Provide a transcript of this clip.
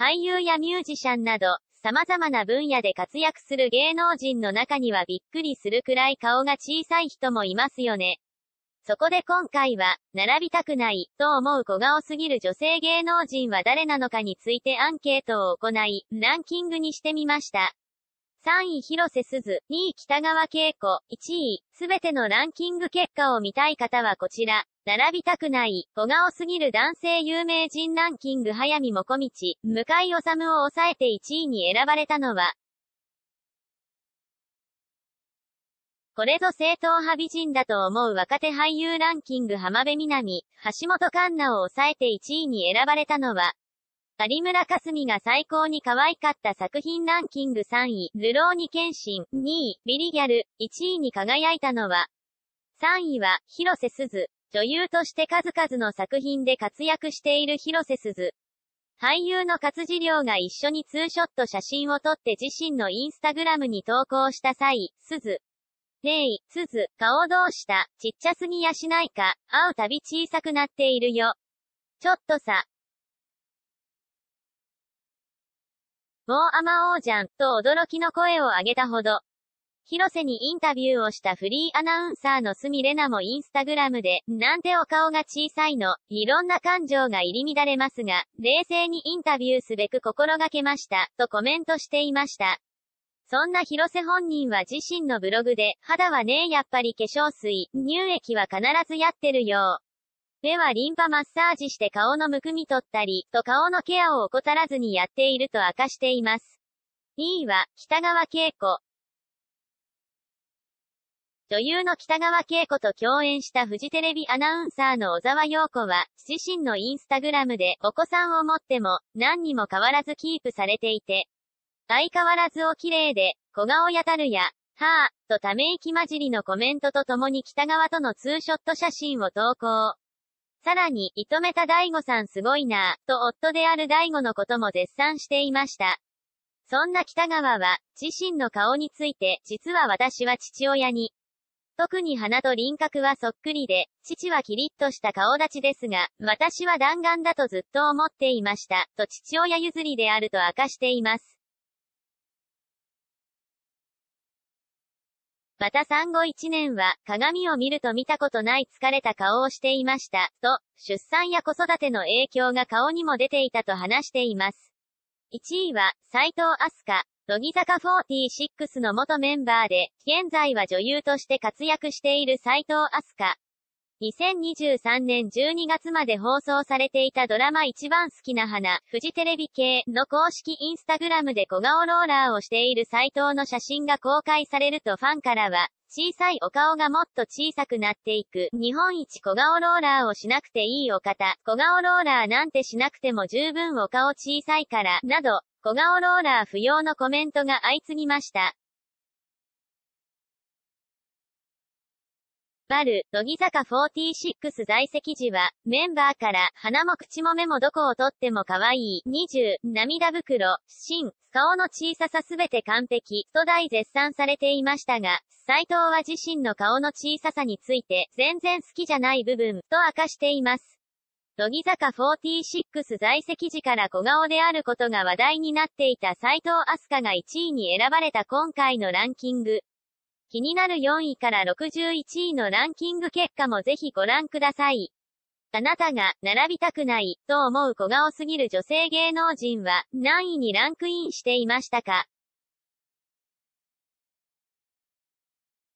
俳優やミュージシャンなど、様々な分野で活躍する芸能人の中にはびっくりするくらい顔が小さい人もいますよね。そこで今回は、並びたくない、と思う小顔すぎる女性芸能人は誰なのかについてアンケートを行い、ランキングにしてみました。3位広瀬すず、2位北川景子、1位、すべてのランキング結果を見たい方はこちら。並びたくない、小顔すぎる男性有名人ランキング早見もこみち、向井治を抑えて1位に選ばれたのは、これぞ正統派美人だと思う若手俳優ランキング浜辺美波、橋本環奈を抑えて1位に選ばれたのは、有村架純が最高に可愛かった作品ランキング3位、ルローニケンシン、2位、ビリギャル、1位に輝いたのは、3位は、広瀬すず。女優として数々の作品で活躍している広瀬すず。俳優の勝地良が一緒にツーショット写真を撮って自身のインスタグラムに投稿した際、すず。レイ、すず、顔どうした、ちっちゃすぎやしないか、会うたび小さくなっているよ。ちょっとさ、もうあまおうじゃん、と驚きの声を上げたほど。広瀬にインタビューをしたフリーアナウンサーのスミレナもインスタグラムで、なんてお顔が小さいの、いろんな感情が入り乱れますが、冷静にインタビューすべく心がけました、とコメントしていました。そんな広瀬本人は自身のブログで、肌はねやっぱり化粧水、乳液は必ずやってるよ目はリンパマッサージして顔のむくみ取ったり、と顔のケアを怠らずにやっていると明かしています。2位は、北川景子。女優の北川景子と共演したフジテレビアナウンサーの小沢陽子は、自身のインスタグラムで、お子さんを持っても、何にも変わらずキープされていて、相変わらずお綺麗で、小顔やたるや、はぁ、とため息混じりのコメントとともに北川とのツーショット写真を投稿。さらに、糸目た大悟さんすごいなぁ、と夫である大悟のことも絶賛していました。そんな北川は、自身の顔について、実は私は父親に、特に鼻と輪郭はそっくりで、父はキリッとした顔立ちですが、私は弾丸だとずっと思っていました、と父親譲りであると明かしています。また産後1年は、鏡を見ると見たことない疲れた顔をしていました、と、出産や子育ての影響が顔にも出ていたと話しています。1位は、斎藤飛鳥、乃木坂46の元メンバーで、現在は女優として活躍している斎藤飛鳥。2023年12月まで放送されていたドラマ一番好きな花、フジテレビ系の公式インスタグラムで小顔ローラーをしている斎藤の写真が公開されるとファンからは、小さいお顔がもっと小さくなっていく。日本一小顔ローラーをしなくていいお方。小顔ローラーなんてしなくても十分お顔小さいから、など、小顔ローラー不要のコメントが相次ぎました。バル、乃木坂46在籍時は、メンバーから、鼻も口も目もどこをとっても可愛い、20、涙袋、芯、顔の小ささすべて完璧、と大絶賛されていましたが、斎藤は自身の顔の小ささについて、全然好きじゃない部分、と明かしています。乃木坂46在籍時から小顔であることが話題になっていた斎藤飛鳥が1位に選ばれた今回のランキング。気になる4位から61位のランキング結果もぜひご覧ください。あなたが、並びたくない、と思う小顔すぎる女性芸能人は、何位にランクインしていましたか